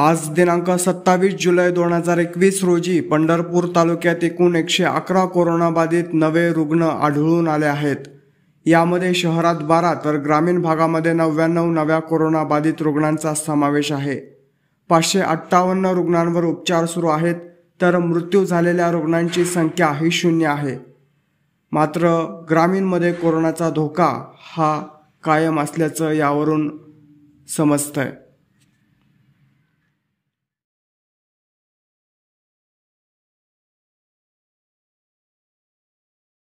आज दिनांक सत्तावीस जुलै दोन हजार एकवीस रोजी पंढरपूर तालुक्यात एकूण एकशे अकरा कोरोनाबाधित नवे रुग्ण आढळून आले आहेत यामध्ये शहरात बारा तर ग्रामीण भागामध्ये नव्याण्णव नव्या कोरोनाबाधित रुग्णांचा समावेश आहे पाचशे अठ्ठावन्न रुग्णांवर उपचार सुरू आहेत तर मृत्यू झालेल्या रुग्णांची संख्या ही शून्य आहे मात्र ग्रामीणमध्ये कोरोनाचा धोका हा कायम असल्याचं यावरून समजतंय